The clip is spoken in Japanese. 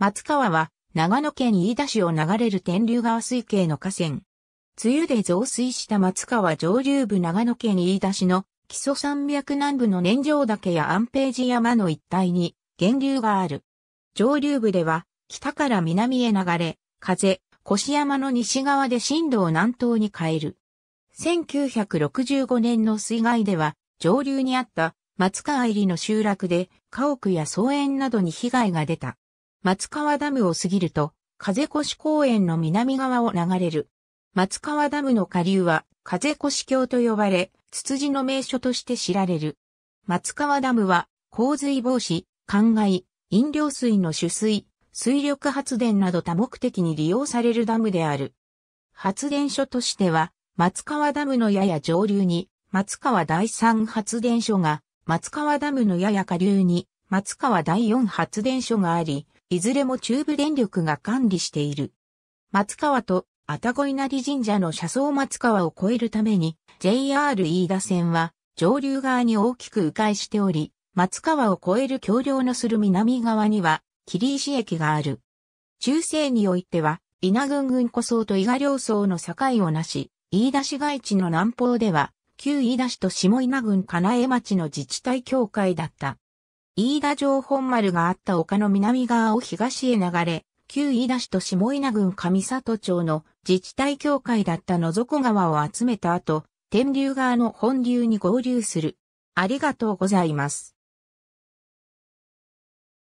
松川は長野県飯田市を流れる天竜川水系の河川。梅雨で増水した松川上流部長野県飯田市の基礎山脈南部の年上岳や安平寺山の一帯に源流がある。上流部では北から南へ流れ、風、越山の西側で震度を南東に変える。1965年の水害では上流にあった松川入りの集落で家屋や草園などに被害が出た。松川ダムを過ぎると、風越公園の南側を流れる。松川ダムの下流は、風越橋と呼ばれ、ツツジの名所として知られる。松川ダムは、洪水防止、灌漑、飲料水の取水、水力発電など多目的に利用されるダムである。発電所としては、松川ダムのやや上流に、松川第3発電所が、松川ダムのやや下流に、松川第4発電所があり、いずれも中部電力が管理している。松川と愛宕稲荷神社の車窓松川を越えるために JR 飯田線は上流側に大きく迂回しており、松川を越える橋梁のする南側には霧石駅がある。中世においては稲群軍古層と伊賀両層の境をなし、飯田市街地の南方では旧飯田市と下稲郡金江町の自治体境界だった。飯田城本丸があった丘の南側を東へ流れ、旧飯田市と下稲郡上里町の自治体協会だった野底川を集めた後、天竜川の本流に合流する。ありがとうございます。